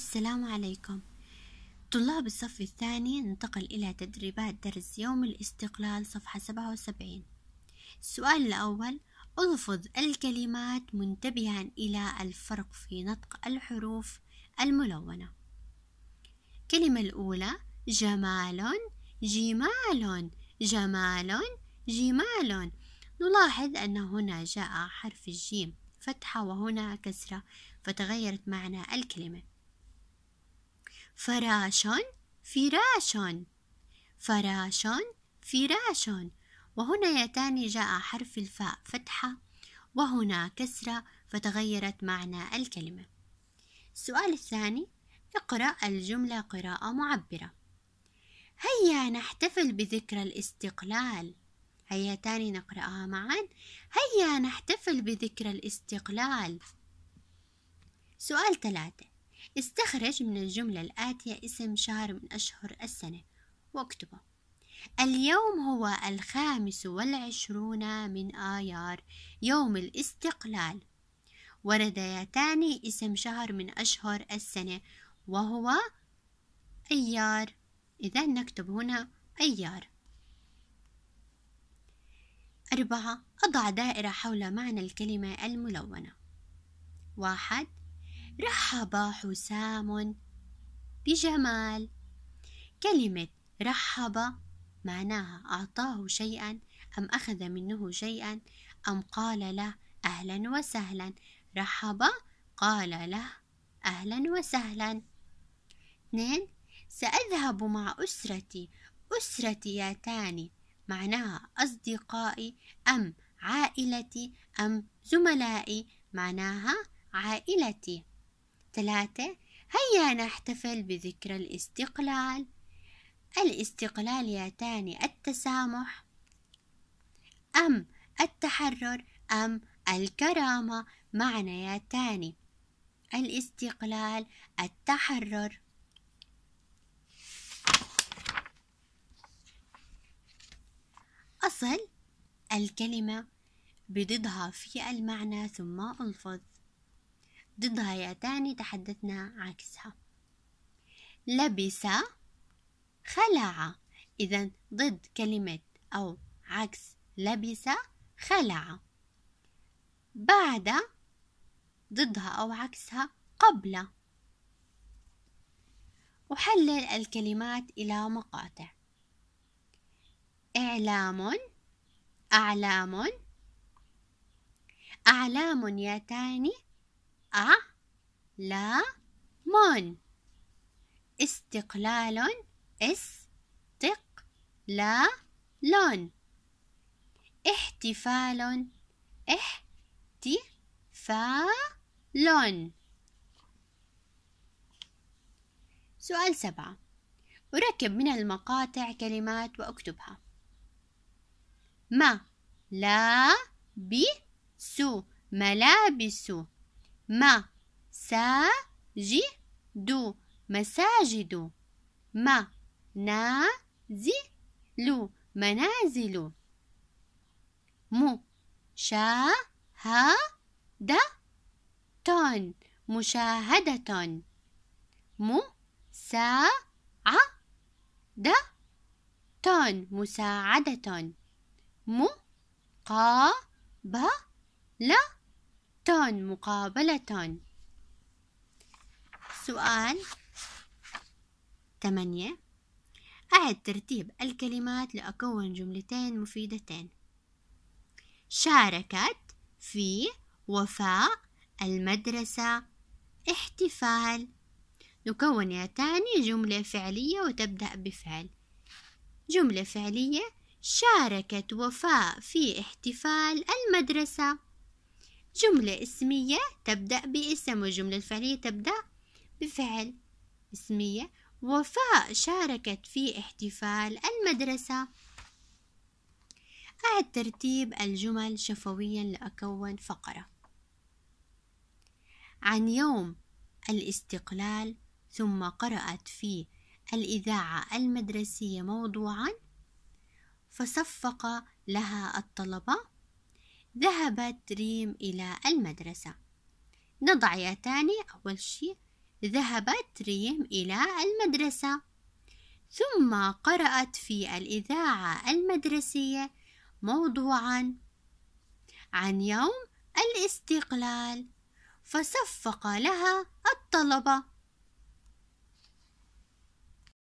السلام عليكم طلاب الصف الثاني ننتقل إلى تدريبات درس يوم الاستقلال صفحة سبعة وسبعين السؤال الأول ألفظ الكلمات منتبها إلى الفرق في نطق الحروف الملونة كلمة الأولى جمال جمال جمال جمال نلاحظ أن هنا جاء حرف الجيم فتحة وهنا كسرة فتغيرت معنى الكلمة فراش فراش فراش فراش وهنا يا تاني جاء حرف الفاء فتحة وهنا كسرة فتغيرت معنى الكلمة السؤال الثاني اقرأ الجملة قراءة معبرة هيا نحتفل بذكرى الاستقلال هيا تاني نقرأها معا هيا نحتفل بذكرى الاستقلال سؤال ثلاثة استخرج من الجملة الآتية اسم شهر من أشهر السنة واكتبه اليوم هو الخامس والعشرون من آيار يوم الاستقلال ورد يتاني اسم شهر من أشهر السنة وهو أيار إذا نكتب هنا أيار أربعة أضع دائرة حول معنى الكلمة الملونة واحد رحب حسام بجمال كلمة رحب معناها أعطاه شيئا أم أخذ منه شيئا أم قال له أهلا وسهلا رحب قال له أهلا وسهلا اثنين سأذهب مع أسرتي أسرتي يا تاني معناها أصدقائي أم عائلتي أم زملائي معناها عائلتي ثلاثة هيا نحتفل بذكرى الاستقلال الاستقلال يا تاني التسامح أم التحرر أم الكرامة معنى يا تاني الاستقلال التحرر أصل الكلمة بضدها في المعنى ثم ألفظ ضدها تاني تحدثنا عكسها لبس خلع إذا ضد كلمة أو عكس لبس خلع بعد ضدها أو عكسها قبل أحلل الكلمات إلى مقاطع إعلام أعلام أعلام يا تاني أ لا مون استقلال استقلال احتفال احتفال سؤال سبعة أركب من المقاطع كلمات وأكتبها ما لا بي سو ملابس ما سا جي دو مساجد ما نا زي لو منازل مو شا ها دا تون مشاهدة مو سا ع دا تون مساعدة مو قا با لا مقابلة سؤال ثمانية أعد ترتيب الكلمات لأكون جملتين مفيدتين شاركت في وفاء المدرسة احتفال نكون يا تاني جملة فعلية وتبدأ بفعل جملة فعلية شاركت وفاء في احتفال المدرسة جملة اسمية تبدأ باسم والجملة الفعلية تبدأ بفعل اسمية وفاء شاركت في احتفال المدرسة أعد ترتيب الجمل شفويا لأكون فقرة عن يوم الاستقلال ثم قرأت في الإذاعة المدرسية موضوعا فصفق لها الطلبة ذهبت ريم إلى المدرسة نضع يا تاني أول شيء ذهبت ريم إلى المدرسة ثم قرأت في الإذاعة المدرسية موضوعا عن يوم الاستقلال فصفق لها الطلبة